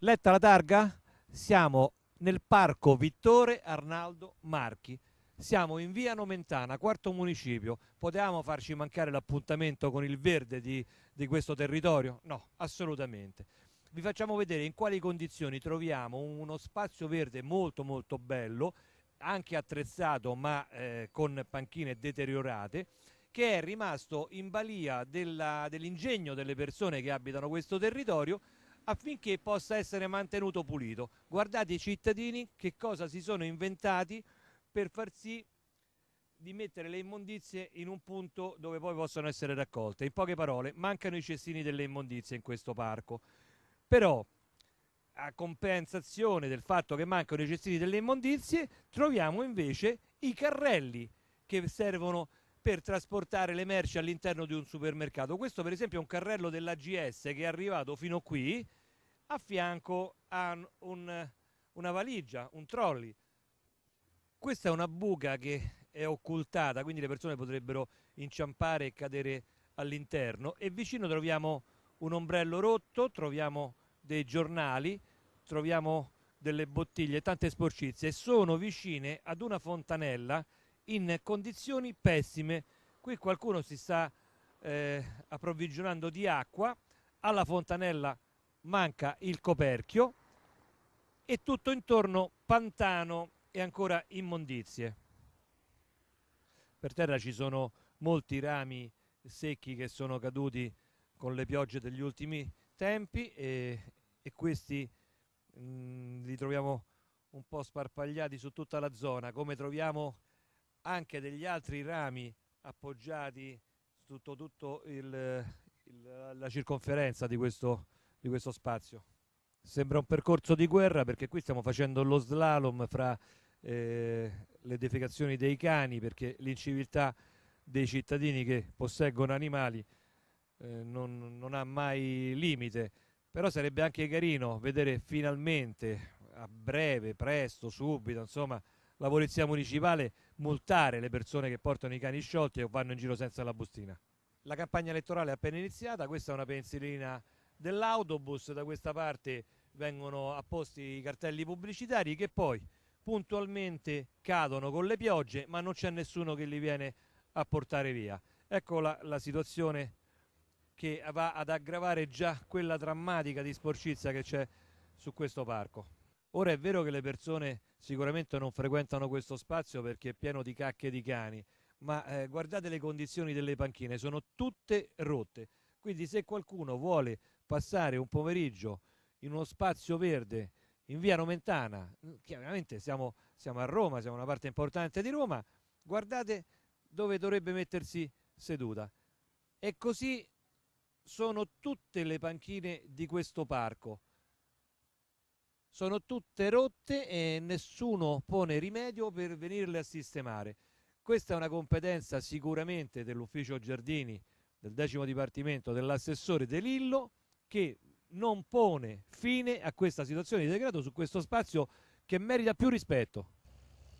Letta la targa? Siamo nel parco Vittore Arnaldo Marchi. Siamo in via Nomentana, quarto municipio. Potevamo farci mancare l'appuntamento con il verde di, di questo territorio? No, assolutamente vi facciamo vedere in quali condizioni troviamo uno spazio verde molto molto bello, anche attrezzato ma eh, con panchine deteriorate, che è rimasto in balia dell'ingegno dell delle persone che abitano questo territorio affinché possa essere mantenuto pulito. Guardate i cittadini che cosa si sono inventati per far sì di mettere le immondizie in un punto dove poi possono essere raccolte. In poche parole, mancano i cestini delle immondizie in questo parco. Però a compensazione del fatto che mancano i cestini delle immondizie, troviamo invece i carrelli che servono per trasportare le merci all'interno di un supermercato. Questo per esempio è un carrello dell'AGS che è arrivato fino qui a fianco a un, una valigia, un trolley. Questa è una buca che è occultata, quindi le persone potrebbero inciampare e cadere all'interno e vicino troviamo un ombrello rotto, troviamo dei giornali, troviamo delle bottiglie, tante sporcizie e sono vicine ad una fontanella in condizioni pessime. Qui qualcuno si sta eh, approvvigionando di acqua, alla fontanella manca il coperchio e tutto intorno pantano e ancora immondizie. Per terra ci sono molti rami secchi che sono caduti con le piogge degli ultimi tempi e, e questi mh, mm, li troviamo un po' sparpagliati su tutta la zona, come troviamo anche degli altri rami appoggiati su tutto, tutto il, il, la circonferenza di questo di questo spazio. Sembra un percorso di guerra perché qui stiamo facendo lo slalom fra eh, le defecazioni dei cani perché l'inciviltà dei cittadini che posseggono animali eh, non, non ha mai limite. Però sarebbe anche carino vedere finalmente, a breve, presto, subito, insomma, la polizia municipale multare le persone che portano i cani sciolti o vanno in giro senza la bustina. La campagna elettorale è appena iniziata, questa è una pensilina dell'autobus da questa parte vengono apposti i cartelli pubblicitari che poi puntualmente cadono con le piogge ma non c'è nessuno che li viene a portare via. Ecco la, la situazione che va ad aggravare già quella drammatica di sporcizia che c'è su questo parco. Ora è vero che le persone sicuramente non frequentano questo spazio perché è pieno di cacche di cani, ma eh, guardate le condizioni delle panchine, sono tutte rotte. Quindi se qualcuno vuole passare un pomeriggio in uno spazio verde in via Nomentana, mm, chiaramente siamo, siamo a Roma, siamo una parte importante di Roma, guardate dove dovrebbe mettersi seduta. E così sono tutte le panchine di questo parco. Sono tutte rotte e nessuno pone rimedio per venirle a sistemare. Questa è una competenza sicuramente dell'ufficio Giardini del decimo dipartimento dell'assessore De Lillo che non pone fine a questa situazione di degrado su questo spazio che merita più rispetto.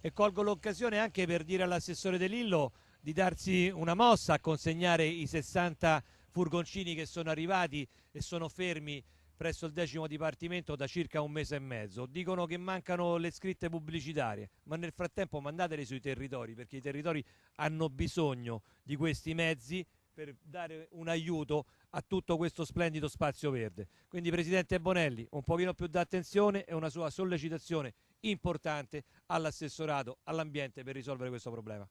E colgo l'occasione anche per dire all'assessore De Lillo di darsi una mossa a consegnare i 60 furgoncini che sono arrivati e sono fermi presso il decimo dipartimento da circa un mese e mezzo. Dicono che mancano le scritte pubblicitarie, ma nel frattempo mandatele sui territori perché i territori hanno bisogno di questi mezzi per dare un aiuto a tutto questo splendido spazio verde. Quindi Presidente Bonelli, un pochino più d'attenzione e una sua sollecitazione importante all'assessorato all'ambiente per risolvere questo problema.